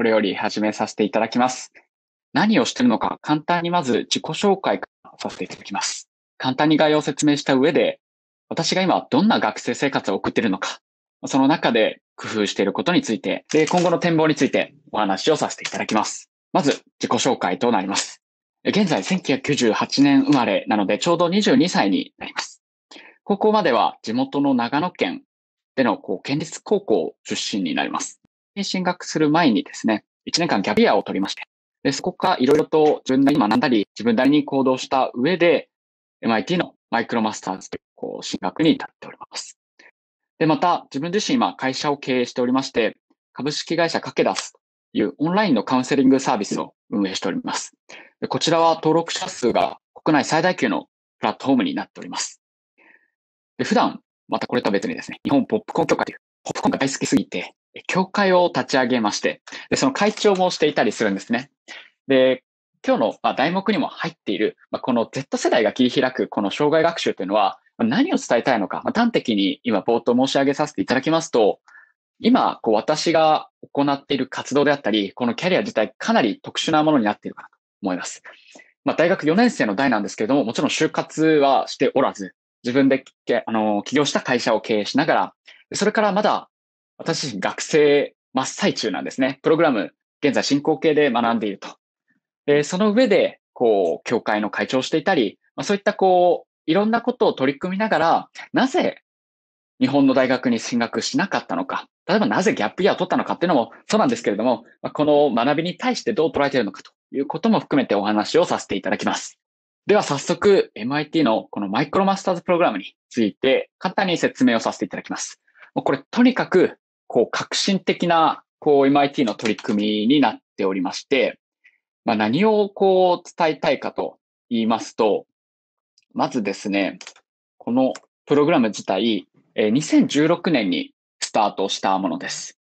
これより始めさせていただきます。何をしているのか、簡単にまず自己紹介させていただきます。簡単に概要を説明した上で、私が今どんな学生生活を送っているのか、その中で工夫していることについて、で、今後の展望についてお話をさせていただきます。まず、自己紹介となります。現在、1998年生まれなので、ちょうど22歳になります。高校までは地元の長野県でのこう県立高校出身になります。進学する前にですね、1年間キャビアを取りまして、でそこからいろいろと自分なりに学んだり、自分なりに行動した上で、MIT のマイクロマスターズというこう進学に至っております。で、また、自分自身今、会社を経営しておりまして、株式会社かけ出すというオンラインのカウンセリングサービスを運営しております。こちらは登録者数が国内最大級のプラットフォームになっております。で普段、またこれとは別にですね、日本ポップコーン協会という、ポップコーンが大好きすぎて、協会を立ち上げまして、で、その会長もしていたりするんですね。で、今日の、ま題目にも入っている、まこの Z 世代が切り開くこの障害学習というのは、ま何を伝えたいのか、ま端的に今冒頭申し上げさせていただきますと、今、こう私が行っている活動であったり、このキャリア自体かなり特殊なものになっているかなと思います。まあ、大学4年生の代なんですけれども、もちろん就活はしておらず、自分で、あの、起業した会社を経営しながら、それからまだ私自身学生真っ最中なんですね。プログラム、現在進行形で学んでいると。で、その上で、こう、協会の会長をしていたり、まあ、そういったこう、いろんなことを取り組みながら、なぜ日本の大学に進学しなかったのか、例えばなぜギャップイヤーを取ったのかっていうのもそうなんですけれども、この学びに対してどう捉えているのかということも含めてお話をさせていただきます。では早速 MIT のこのマイクロマスターズプログラムについて簡単に説明をさせていただきます。これとにかくこう革新的なこう MIT の取り組みになっておりまして、まあ、何をこう伝えたいかと言いますと、まずですね、このプログラム自体、2016年にスタートしたものです。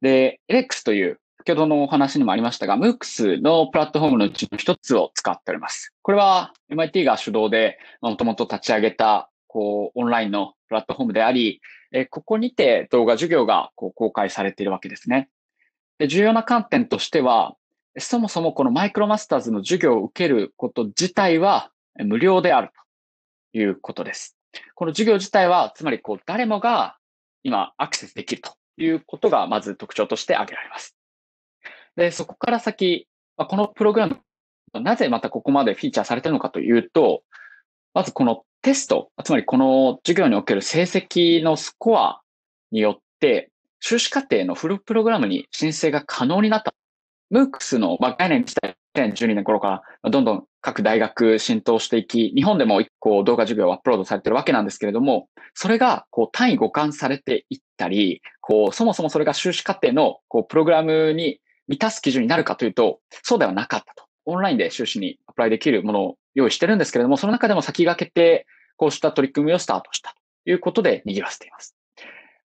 で、LX という、先ほどのお話にもありましたが、MOOCs のプラットフォームのうちの一つを使っております。これは MIT が主導で、もともと立ち上げた、こう、オンラインのプラットフォームであり、えここにて動画授業がこう公開されているわけですね。で重要な観点としては、そもそもこのマイクロマスターズの授業を受けること自体は無料であるということです。この授業自体は、つまりこう誰もが今アクセスできるということがまず特徴として挙げられます。で、そこから先、このプログラム、なぜまたここまでフィーチャーされているのかというと、まずこのテスト、つまりこの授業における成績のスコアによって、修士課程のフルプログラムに申請が可能になった。MOOCs の概念自体、2012年頃からどんどん各大学浸透していき、日本でも一個動画授業をアップロードされてるわけなんですけれども、それがこう単位互換されていったり、こうそもそもそれが修士課程のこうプログラムに満たす基準になるかというと、そうではなかったと。オンラインで修士にアプライできるものを用意してるんですけれども、その中でも先駆けて、こうした取り組みをスタートしたということで賑わせています。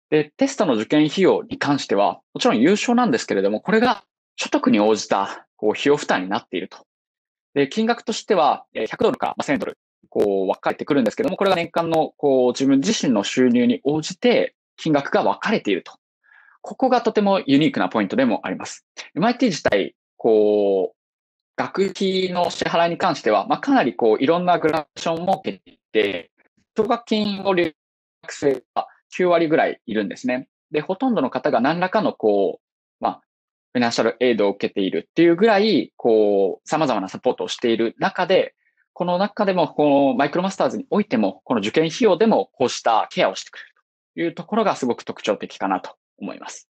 で、テストの受験費用に関しては、もちろん優勝なんですけれども、これが所得に応じたこう費用負担になっていると。で、金額としては、100ドルか1000ドル、こう分かれてくるんですけども、これが年間のこう自分自身の収入に応じて金額が分かれていると。ここがとてもユニークなポイントでもあります。MIT 自体、こ学費の支払いに関しては、まあ、かなりこういろんなグラデーションを設けていて、奨学金を留学生が9割ぐらいいるんですね。で、ほとんどの方が何らかのこう、まあ、フィナンシャルエイドを受けているっていうぐらい、こう、様々なサポートをしている中で、この中でも、このマイクロマスターズにおいても、この受験費用でもこうしたケアをしてくれるというところがすごく特徴的かなと思います。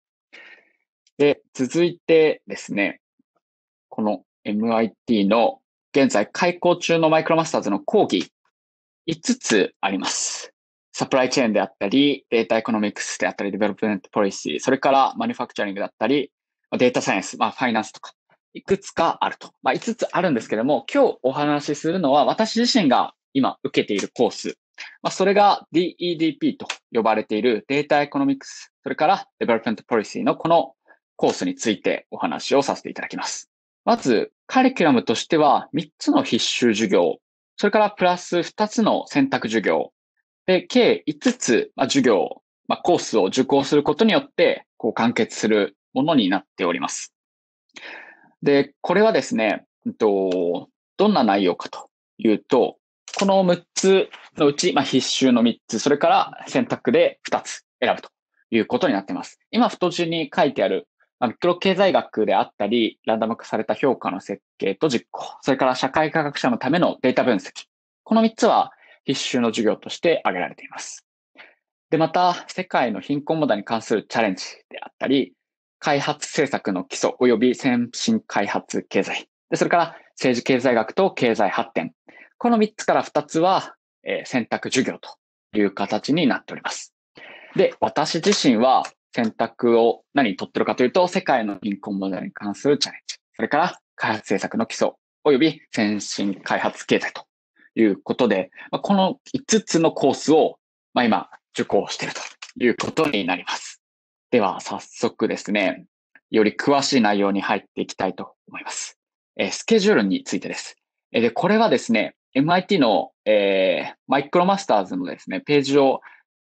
で、続いてですね、この MIT の現在開校中のマイクロマスターズの講義5つあります。サプライチェーンであったり、データエコノミクスであったり、デベロップメントポリシー、それからマニュファクチャリングだったり、データサイエンス、まあ、ファイナンスとか、いくつかあると。まあ、5つあるんですけども、今日お話しするのは、私自身が今受けているコース。まあ、それが DEDP と呼ばれているデータエコノミクス、それからデベロップメントポリシーのこのコースについてお話をさせていただきます。まず、カリキュラムとしては3つの必修授業、それからプラス2つの選択授業、で、計5つ、授業、まあ、コースを受講することによって、こう完結するものになっております。で、これはですね、どんな内容かというと、この6つのうち、まあ、必修の3つ、それから選択で2つ選ぶということになっています。今、太字に書いてあるマクロ経済学であったり、ランダム化された評価の設計と実行、それから社会科学者のためのデータ分析。この3つは必修の授業として挙げられています。で、また、世界の貧困問題に関するチャレンジであったり、開発政策の基礎及び先進開発経済。でそれから政治経済学と経済発展。この3つから2つは、え選択授業という形になっております。で、私自身は選択を何に取ってるかというと、世界の貧困問題に関するチャレンジ、それから開発政策の基礎、及び先進開発経済ということで、この5つのコースを今受講しているということになります。では早速ですね、より詳しい内容に入っていきたいと思います。スケジュールについてです。でこれはですね、MIT の、えー、マイクロマスターズのですね、ページを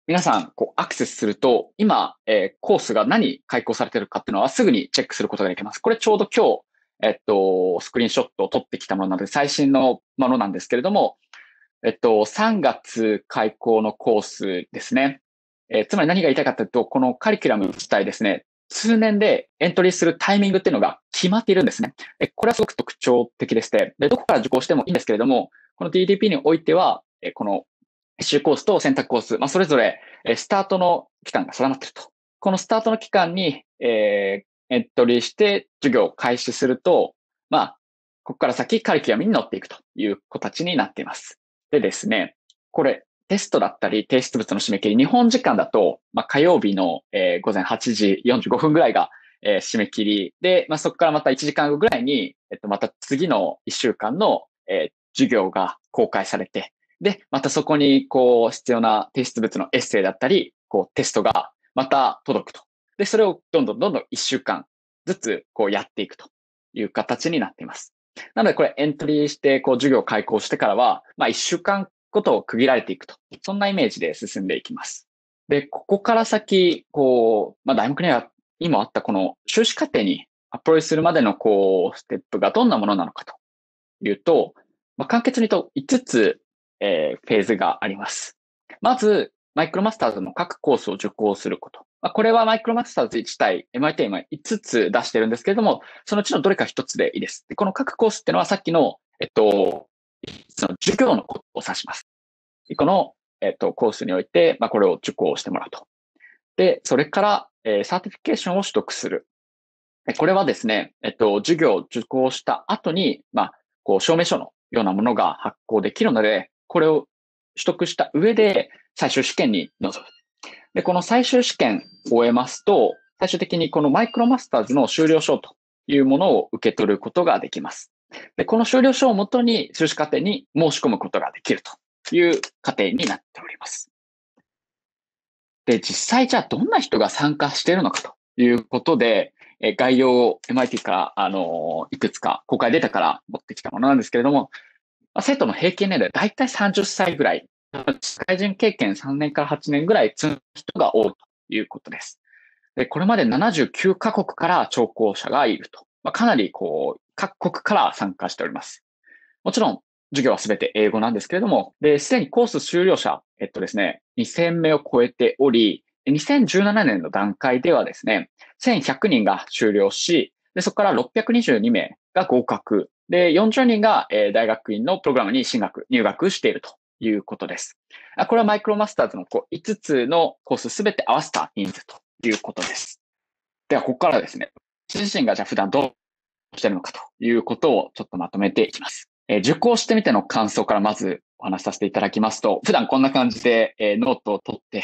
皆さん、こう、アクセスすると、今、えー、コースが何開講されてるかっていうのはすぐにチェックすることができます。これちょうど今日、えっと、スクリーンショットを撮ってきたものなので、最新のものなんですけれども、えっと、3月開講のコースですね。えー、つまり何が言いたいかというと、このカリキュラム自体ですね、通年でエントリーするタイミングっていうのが決まっているんですね。えこれはすごく特徴的でして、で、どこから受講してもいいんですけれども、この DDP においては、えこの週コースと選択コース、まあ、それぞれ、スタートの期間が定まっていると。このスタートの期間に、えー、エントリーして授業を開始すると、まあ、ここから先カリキュラムに乗っていくという形になっています。でですね、これ、テストだったり提出物の締め切り、日本時間だと、まあ、火曜日の、えー、午前8時45分ぐらいが、えー、締め切りで、まあ、そこからまた1時間後ぐらいに、えっと、また次の1週間の、えー、授業が公開されて、で、またそこに、こう、必要な提出物のエッセイだったり、こう、テストがまた届くと。で、それをどんどんどんどん一週間ずつ、こう、やっていくという形になっています。なので、これエントリーして、こう、授業開講してからは、まあ、一週間ごとを区切られていくと。そんなイメージで進んでいきます。で、ここから先、こう、まあ、大学には今あったこの修士課程にアプローチするまでの、こう、ステップがどんなものなのかというと、まあ、簡潔に言うと5つえー、フェーズがあります。まず、マイクロマスターズの各コースを受講すること。まあ、これはマイクロマスターズ自体、MIT 今5つ出してるんですけれども、そのうちのどれか1つでいいです。でこの各コースっていうのはさっきの、えっと、その授業のことを指します。この、えっと、コースにおいて、まあ、これを受講してもらうと。で、それから、えー、サーティフィケーションを取得する。これはですね、えっと、授業を受講した後に、まあ、こう、証明書のようなものが発行できるので、これを取得した上で最終試験に臨む。で、この最終試験を終えますと、最終的にこのマイクロマスターズの修了証というものを受け取ることができます。で、この修了証をもとに修士課程に申し込むことができるという過程になっております。で、実際じゃあどんな人が参加しているのかということで、え概要を MIT から、あのいくつか公開データから持ってきたものなんですけれども、まあ、生徒の平均年齢、はだいたい30歳ぐらい、社会人経験3年から8年ぐらい積む人が多いということです。で、これまで79カ国から聴講者がいると。まあ、かなりこう、各国から参加しております。もちろん、授業はすべて英語なんですけれども、で、すでにコース終了者、えっとですね、2000名を超えており、2017年の段階ではですね、1100人が終了し、でそこから622名が合格で、40人が、えー、大学院のプログラムに進学、入学しているということです。これはマイクロマスターズのこう5つのコースすべて合わせた人数ということです。では、ここからですね、私自身がじゃあ普段どうしてるのかということをちょっとまとめていきます。えー、受講してみての感想からまずお話しさせていただきますと、普段こんな感じで、えー、ノートを取って、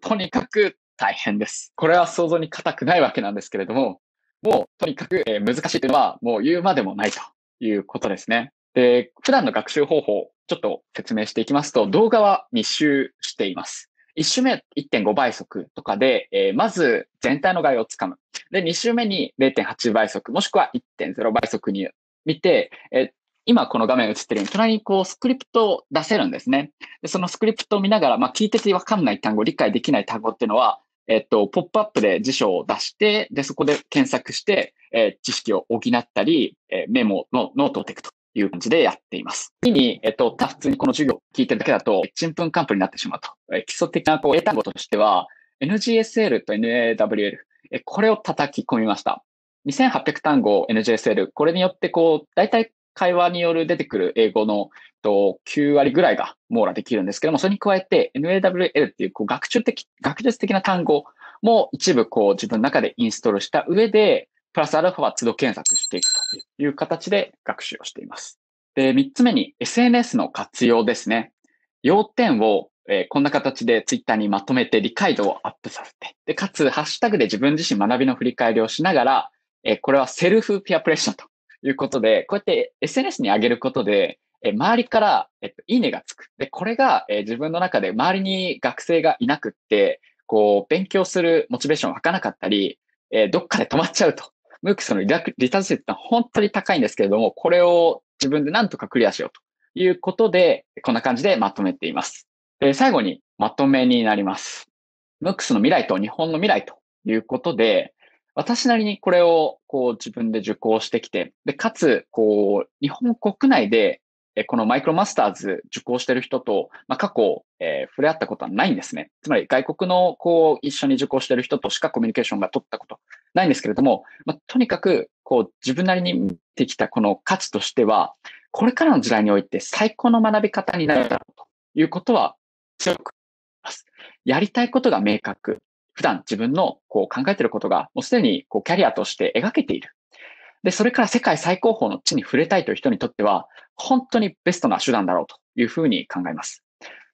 とにかく大変です。これは想像に難くないわけなんですけれども、もうとにかく、えー、難しいというのはもう言うまでもないということですね。で、普段の学習方法、ちょっと説明していきますと、動画は密集しています。1周目1.5倍速とかで、えー、まず全体の概要をつかむ。で、2周目に0.8倍速、もしくは1.0倍速に見て、えー、今この画面映ってるように、隣にこうスクリプトを出せるんですね。でそのスクリプトを見ながら、まあ、聞いててわかんない単語、理解できない単語っていうのは、えっと、ポップアップで辞書を出して、で、そこで検索して、えー、知識を補ったり、えー、メモのノートをテクという感じでやっています。次に、えっと、た普通にこの授業を聞いてるだけだと、ちんぷんかんぷになってしまうと。え基礎的な、こう、得単語としては、NGSL と NAWL、えこれを叩き込みました。2800単語 n g s l これによってこう、大体会話による出てくる英語の9割ぐらいが網羅できるんですけども、それに加えて NAWL っていうこう学習的、学術的な単語も一部こう自分の中でインストールした上で、プラスアルファは都度検索していくという形で学習をしています。で、3つ目に SNS の活用ですね。要点をえこんな形でツイッターにまとめて理解度をアップさせて、で、かつハッシュタグで自分自身学びの振り返りをしながら、えこれはセルフピアプレッションということで、こうやって SNS に上げることで、え周りから、えっと、いいねがつく。で、これが、え自分の中で周りに学生がいなくって、こう、勉強するモチベーション湧かなかったり、えどっかで止まっちゃうと。ムークスの離シ率って本当に高いんですけれども、これを自分でなんとかクリアしようということで、こんな感じでまとめています。え最後にまとめになります。ムークスの未来と日本の未来ということで、私なりにこれをこう自分で受講してきて、で、かつ、こう、日本国内で、このマイクロマスターズ受講してる人と、まあ、過去、えー、触れ合ったことはないんですね。つまり外国のこう一緒に受講してる人としかコミュニケーションが取ったことないんですけれども、まあ、とにかくこう自分なりに見てきたこの価値としては、これからの時代において最高の学び方になるだろうということは強くます。やりたいことが明確。普段自分のこう考えていることがもうすでにこうキャリアとして描けている。で、それから世界最高峰の地に触れたいという人にとっては、本当にベストな手段だろうというふうに考えます。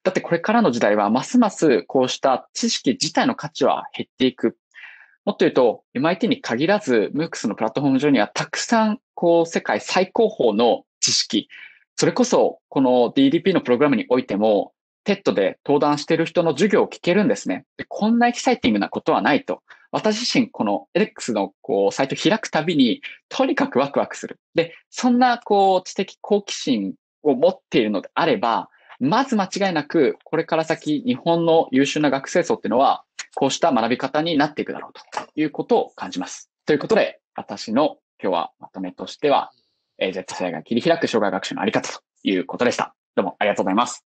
だってこれからの時代は、ますますこうした知識自体の価値は減っていく。もっと言うと、MIT に限らず、MOOCs のプラットフォーム上にはたくさん、こう、世界最高峰の知識、それこそ、この DDP のプログラムにおいても、テッドで登壇してる人の授業を聞けるんですね。でこんなエキサイティングなことはないと。私自身、この LX のこうサイト開くたびに、とにかくワクワクする。で、そんなこう知的好奇心を持っているのであれば、まず間違いなく、これから先、日本の優秀な学生層っていうのは、こうした学び方になっていくだろうということを感じます。ということで、私の今日はまとめとしては、え Z 世代が切り開く障害学習のあり方ということでした。どうもありがとうございます。